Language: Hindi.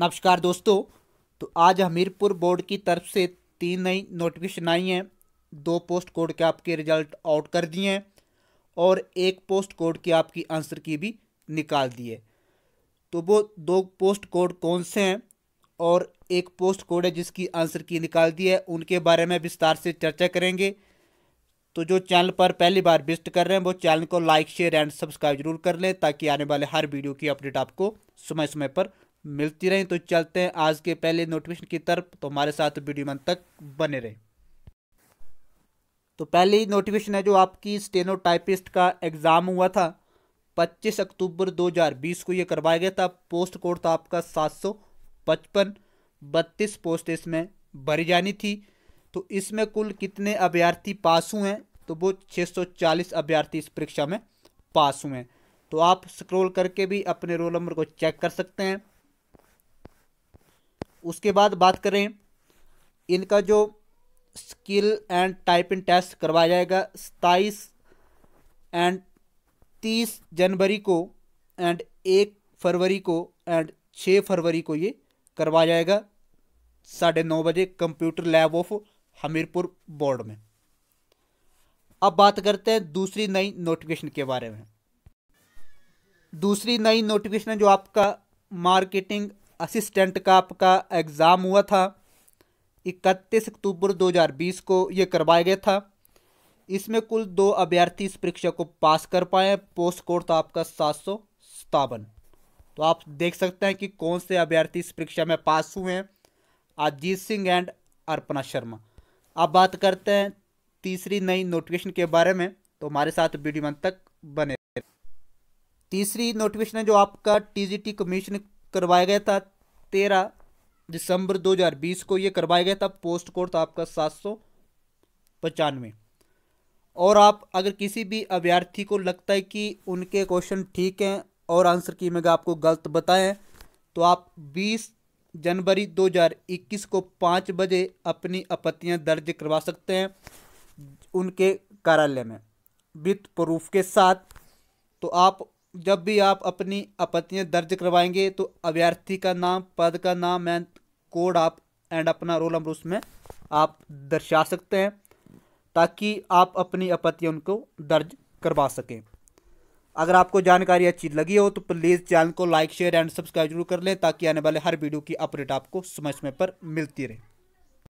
नमस्कार दोस्तों तो आज हमीरपुर बोर्ड की तरफ से तीन नई नोटिफिकेशन आई हैं दो पोस्ट कोड के आपके रिजल्ट आउट कर दिए हैं और एक पोस्ट कोड की आपकी आंसर की भी निकाल दी है तो वो दो पोस्ट कोड कौन से हैं और एक पोस्ट कोड है जिसकी आंसर की निकाल दी है उनके बारे में विस्तार से चर्चा करेंगे तो जो चैनल पर पहली बार विजिट कर रहे हैं वो चैनल को लाइक शेयर एंड सब्सक्राइब जरूर कर लें ताकि आने वाले हर वीडियो की अपडेट आपको समय समय पर मिलती रहें तो चलते हैं आज के पहले नोटिफिकेशन की तरफ तो हमारे साथ वीडियो मन तक बने रहें तो पहली नोटिफिकेशन है जो आपकी स्टेनोटाइपिस्ट का एग्ज़ाम हुआ था 25 अक्टूबर 2020 को ये करवाया गया था पोस्ट कोड था आपका सात सौ पचपन बत्तीस पोस्ट इसमें भरी जानी थी तो इसमें कुल कितने अभ्यर्थी पास हुए हैं तो वो 640 अभ्यर्थी इस परीक्षा में पास हुए हैं तो आप स्क्रॉल करके भी अपने रोल नंबर को चेक कर सकते हैं उसके बाद बात करें इनका जो स्किल एंड टाइपिंग टेस्ट करवाया जाएगा सताईस एंड तीस जनवरी को एंड एक फरवरी को एंड छः फरवरी को ये करवाया जाएगा साढ़े नौ बजे computer lab of Hamirpur board में अब बात करते हैं दूसरी नई नोटिफिकेशन के बारे में दूसरी नई नोटिफिकेशन जो आपका मार्केटिंग असिस्टेंट का आपका एग्ज़ाम हुआ था इकतीस अक्टूबर 2020 को ये करवाया गया था इसमें कुल दो अभ्यर्थी इस परीक्षा को पास कर पाए पोस्ट कोड था आपका सात सौ सतावन तो आप देख सकते हैं कि कौन से अभ्यर्थी इस परीक्षा में पास हुए हैं अजीत सिंह एंड अर्पणा शर्मा अब बात करते हैं तीसरी नई नोटिफिकेशन के बारे में तो हमारे साथ वीडियो अंत तक बने तीसरी नोटिफिकेशन है जो आपका टीजीटी कमीशन करवाया गया था तेरह दिसंबर 2020 को ये करवाया गया था पोस्ट कोड था आपका सात सौ पचानवे और आप अगर किसी भी अभ्यर्थी को लगता है कि उनके क्वेश्चन ठीक हैं और आंसर की मैं आपको गलत बताएं तो आप 20 जनवरी 2021 को पाँच बजे अपनी आपत्तियाँ दर्ज करवा सकते हैं उनके कार्यालय में वित्त प्रूफ के साथ तो आप जब भी आप अपनी आपत्तियाँ दर्ज करवाएंगे तो अभ्यर्थी का नाम पद का नाम एंड कोड आप एंड अपना रोल नंबर उसमें आप दर्शा सकते हैं ताकि आप अपनी आपत्तियाँ उनको दर्ज करवा सकें अगर आपको जानकारी अच्छी लगी हो तो प्लीज़ चैनल को लाइक शेयर एंड सब्सक्राइब जरूर कर लें ताकि आने वाले हर वीडियो की अपडेट आपको समय समय पर मिलती रहे